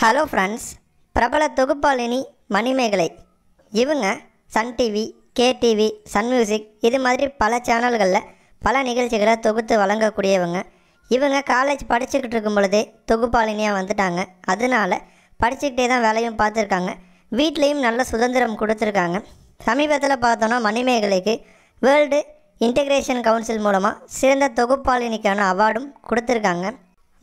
hello friends பிரபல தொகுப்பாளினி மணிமேகலை இவங்க Sun TV K TV Sun Music இது மாதிரி பல சேனல்களில் பல நிகழ்ச்சிகளை தொகுத்து வழங்கக்கூடியவங்க இவங்க காலேஜ் படிச்சுக்கிட்டு இருக்கும் பொழுதே தொகுப்பாளினியாக வந்துட்டாங்க அதனால் படிச்சுக்கிட்டே தான் வேலையும் பார்த்துருக்காங்க வீட்லேயும் நல்ல சுதந்திரம் கொடுத்துருக்காங்க சமீபத்தில் பார்த்தோன்னா மணிமேகலைக்கு வேர்ல்டு இன்டெக்ரேஷன் கவுன்சில் மூலமாக சிறந்த தொகுப்பாளினிக்கான அவார்டும் கொடுத்துருக்காங்க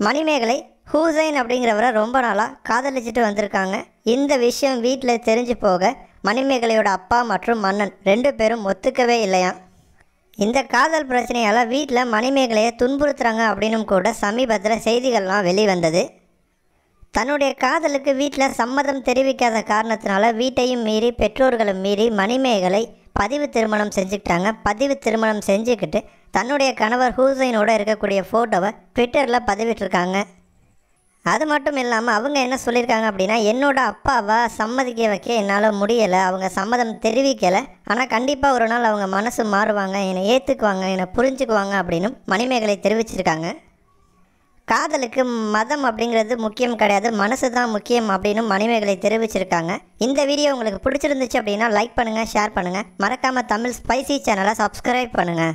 மணிமேகலை ஹூசைன் அப்படிங்கிறவரை ரொம்ப நாளாக காதலிச்சுட்டு வந்திருக்காங்க இந்த விஷயம் வீட்டில் தெரிஞ்சு போக மணிமேகலையோட அப்பா மற்றும் மன்னன் ரெண்டு பேரும் ஒத்துக்கவே இல்லையா இந்த காதல் பிரச்சனையால் வீட்டில் மணிமேகலையை துன்புறுத்துறாங்க அப்படின்னும் கூட சமீபத்தில் செய்திகள்லாம் வெளிவந்தது தன்னுடைய காதலுக்கு வீட்டில் சம்மதம் தெரிவிக்காத காரணத்தினால வீட்டையும் மீறி பெற்றோர்களும் மீறி மணிமேகலை பதிவு திருமணம் செஞ்சுக்கிட்டாங்க பதிவு திருமணம் செஞ்சுக்கிட்டு தன்னுடைய கணவர் ஹூசைனோட இருக்கக்கூடிய ஃபோட்டோவை ட்விட்டரில் பதிவிட்டிருக்காங்க அது மட்டும் இல்லாமல் அவங்க என்ன சொல்லியிருக்காங்க அப்படின்னா என்னோடய அப்பாவை சம்மதிக்க வைக்க என்னால் முடியலை அவங்க சம்மதம் தெரிவிக்கலை ஆனால் கண்டிப்பாக ஒரு நாள் அவங்க மனசு மாறுவாங்க என்னை ஏற்றுக்குவாங்க என்னை புரிஞ்சுக்குவாங்க அப்படின்னு மணிமேகலை தெரிவிச்சிருக்காங்க காதலுக்கு மதம் அப்படிங்கிறது முக்கியம் கிடையாது மனசு தான் முக்கியம் அப்படின்னு மணிமேகலை தெரிவிச்சிருக்காங்க இந்த வீடியோ உங்களுக்கு பிடிச்சிருந்துச்சு அப்படின்னா லைக் பண்ணுங்கள் ஷேர் பண்ணுங்கள் மறக்காமல் தமிழ் ஸ்பைசி சேனலை சப்ஸ்கிரைப் பண்ணுங்கள்